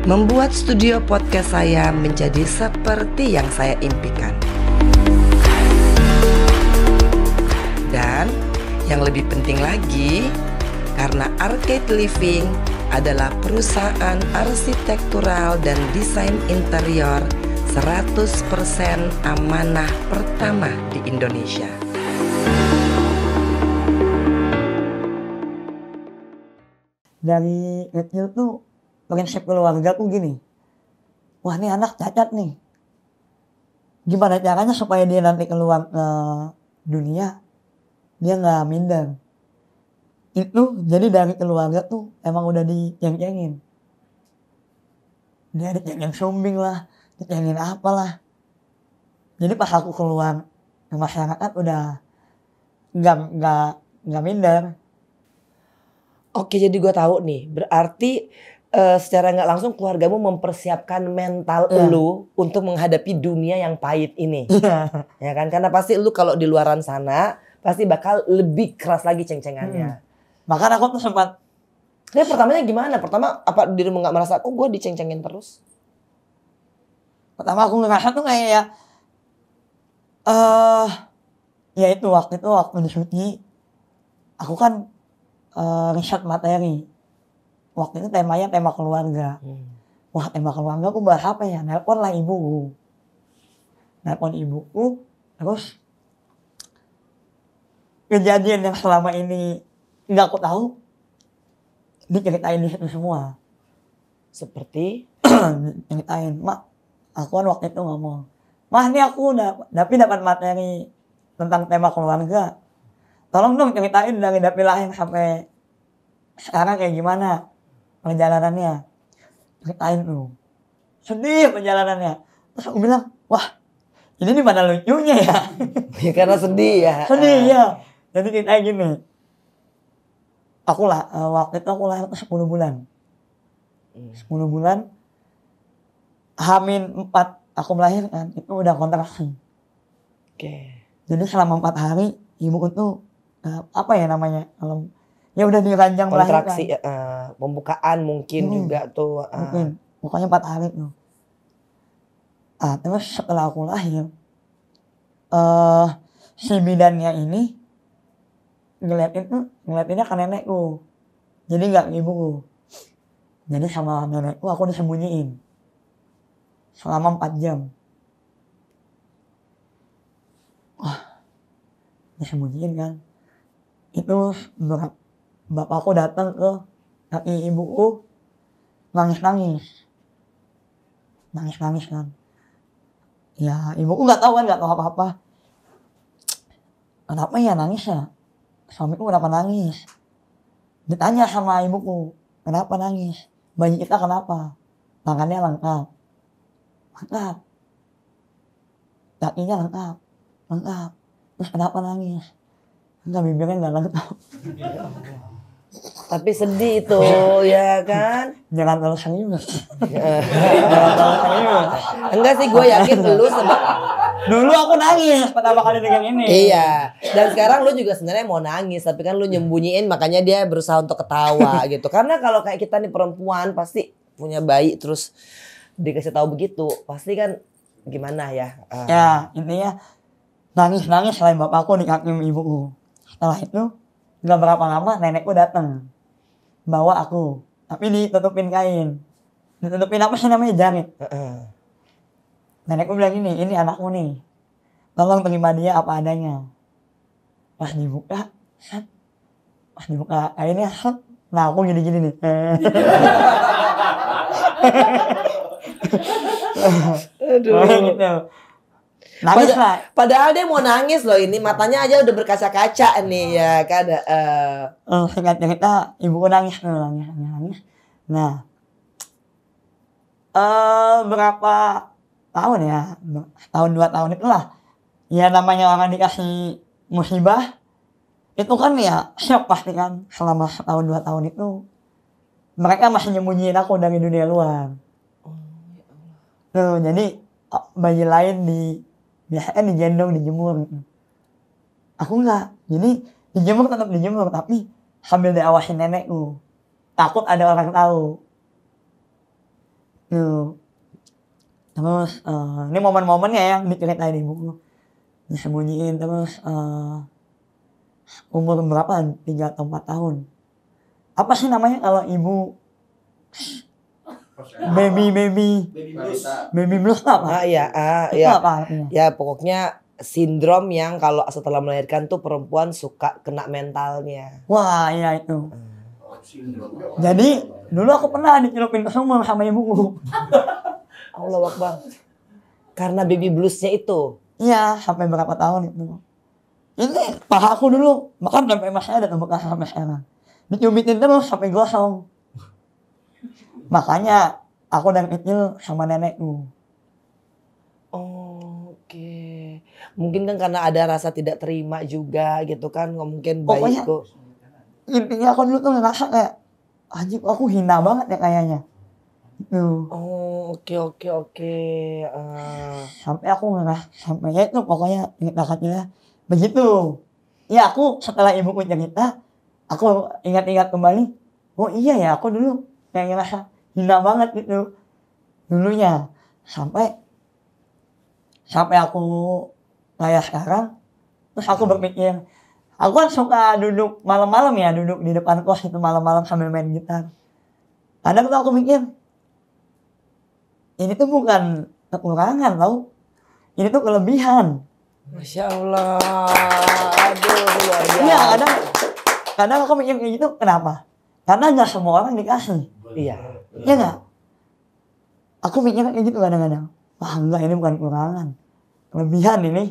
membuat studio podcast saya menjadi seperti yang saya impikan. Yang lebih penting lagi, karena Arcade Living adalah perusahaan arsitektural dan desain interior 100% amanah pertama di Indonesia. Dari kecil tuh prinsip keluarga tuh gini, wah ini anak cacat nih. Gimana caranya supaya dia nanti keluar ke dunia dia nggak minder itu jadi dari keluarga tuh emang udah di yang yangin dia yangin sombing lah di yangin apalah jadi pas aku keluar ke masyarakat udah nggak nggak nggak minder oke jadi gue tahu nih berarti uh, secara nggak langsung keluargamu mempersiapkan mental yeah. lu untuk menghadapi dunia yang pahit ini. Yeah. Ya kan? Karena pasti lu kalau di luaran sana pasti bakal lebih keras lagi ceng-cengannya. Hmm. Makanya aku tuh sempat Dia pertamanya gimana? Pertama apa dirimu nggak merasa aku gue diceng-cengin terus? Pertama aku ngerasa tuh kayak ya eh uh, ya itu waktu itu waktu di syuting, aku kan uh, riset materi waktu itu temanya tema keluarga hmm. wah tema keluarga aku bahas apa ya nelpon lah ibuku nelpon ibuku terus kejadian yang selama ini nggak aku tahu diceritain di semua seperti ceritain mak aku kan waktu itu ngomong mah ini aku udah tapi dapat materi tentang tema keluarga tolong dong ceritain dari dapil lahir sampai sekarang kayak gimana perjalanannya ceritain lu sedih perjalanannya terus aku bilang wah ini mana lucunya ya, ya karena sedih ya sedih ya jadi ceritanya eh, gini. Aku lah, eh, waktu itu aku lahir 10 bulan. 10 hmm. bulan. Hamin 4 aku melahirkan, itu udah kontraksi. Oke. Okay. Jadi selama 4 hari, ibu itu, eh, apa ya namanya, kalau ya udah diranjang ranjang kontraksi uh, pembukaan mungkin hmm. juga tuh uh. mungkin pokoknya 4 hari itu. ah terus setelah aku lahir eh uh, si bidannya ini ngeliatin hmm, ngeliatinnya ke nenekku jadi nggak ibuku jadi sama nenekku aku disembunyiin selama empat jam wah disembunyiin kan itu berat bapakku datang ke kaki ibuku nangis nangis nangis nangis kan ya ibuku nggak tahu kan nggak tahu apa apa kenapa ya nangis ya suamiku kenapa nangis? Ditanya sama ibuku, kenapa nangis? Bayi kita kenapa? Tangannya lengkap. Lengkap. Kakinya lengkap. Lengkap. Terus kenapa nangis? Enggak bibirnya enggak lengkap. Tapi sedih itu, ya kan? Jangan terlalu juga. Jangan alasan Enggak sih, gue yakin dulu sebab dulu aku nangis pertama kali dengan ini iya dan sekarang lu juga sebenarnya mau nangis tapi kan lu nyembunyiin makanya dia berusaha untuk ketawa gitu karena kalau kayak kita nih perempuan pasti punya bayi terus dikasih tahu begitu pasti kan gimana ya uh. ya intinya nangis nangis selain bapakku kakim ibuku setelah itu nggak berapa lama nenekku datang bawa aku tapi ditutupin kain ditutupin apa sih namanya jarit uh -uh nenekku bilang ini, ini anakmu nih tolong terima dia apa adanya pas dibuka pas dibuka akhirnya nah aku gini gini nih Aduh. Nah, gitu. Nangis Pada, lah. Padahal dia mau nangis loh ini matanya aja udah berkaca-kaca nih ya kan. Eh uh. uh, kita ibu nangis nangis nangis. Nah. uh, berapa tahun ya tahun dua tahun itu lah ya namanya orang dikasih musibah itu kan ya shock pasti kan selama tahun dua tahun itu mereka masih nyembunyiin aku dari dunia luar tuh jadi oh, bayi lain di biasanya digendong dijemur aku enggak jadi dijemur tetap dijemur tapi sambil diawasin nenekku takut ada orang tahu tuh terus uh, ini momen-momennya yang mikirin ini buku sembunyiin nah, terus uh, umur berapa tiga atau empat tahun apa sih namanya kalau ibu baby baby baby blues apa ah, ya ah, ya apa ya pokoknya sindrom yang kalau setelah melahirkan tuh perempuan suka kena mentalnya wah iya itu hmm. Oh, Jadi dulu aku pernah dicelupin ke sumur sama ibuku. Allah Akbar. Karena baby bluesnya itu. Iya, sampai berapa tahun itu. Ini paha aku dulu, makan sampai masyarakat, bukan sampai merah. Dicubitin terus sampai gosong. Makanya aku dan kecil sama nenekku. Oke, mungkin kan karena ada rasa tidak terima juga gitu kan, nggak mungkin baikku. kok. intinya aku dulu tuh ngerasa kayak, aji aku hina banget ya kayaknya. Oh, oke oke oke. Eh. Sampai aku nggak sampai itu pokoknya ingat bakatnya begitu. Ya aku setelah ibu punya kita aku ingat-ingat kembali. Oh iya ya aku dulu yang ngerasa hina banget gitu dulunya sampai sampai aku kayak sekarang terus aku hmm. berpikir aku kan suka duduk malam-malam ya duduk di depan kos itu malam-malam sambil main gitar kadang tuh aku mikir ini tuh bukan kekurangan tau. Ini tuh kelebihan. Masya Allah. Aduh, luar biasa. Iya, kadang, kadang aku mikir kayak gitu, kenapa? Karena gak semua orang dikasih. Iya. Iya gak Aku mikir kayak gitu kadang-kadang. Wah enggak, ini bukan kekurangan. Kelebihan ini.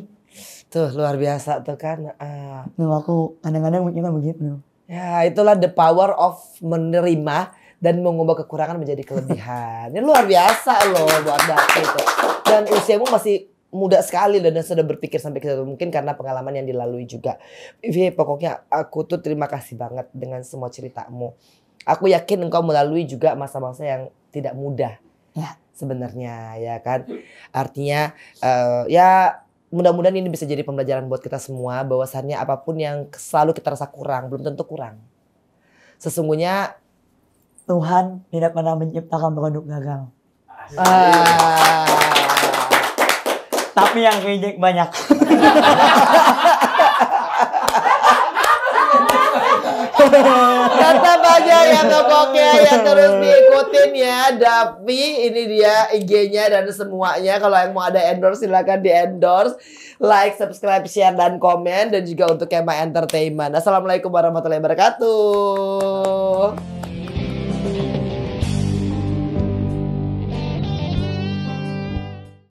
Tuh, luar biasa tuh kan. Ah. Uh. Nuh, aku kadang-kadang mikirnya begitu. Ya, itulah the power of menerima dan mengubah kekurangan menjadi kelebihan. Ini luar biasa loh buat Mbak itu. Dan usiamu masih muda sekali dan sudah berpikir sampai ke situ mungkin karena pengalaman yang dilalui juga. Vivi, iya, pokoknya aku tuh terima kasih banget dengan semua ceritamu. Aku yakin engkau melalui juga masa-masa yang tidak mudah. Ya. Sebenarnya ya kan. Artinya uh, ya mudah-mudahan ini bisa jadi pembelajaran buat kita semua bahwasannya apapun yang selalu kita rasa kurang belum tentu kurang. Sesungguhnya Tuhan tidak pernah menciptakan produk gagal. Ah. Tapi yang reject banyak. Kata aja ya tokoknya yang terus diikutin ya Davi ini dia IG-nya dan semuanya kalau yang mau ada endorse silakan di endorse like subscribe share dan komen dan juga untuk Kema Entertainment Assalamualaikum warahmatullahi wabarakatuh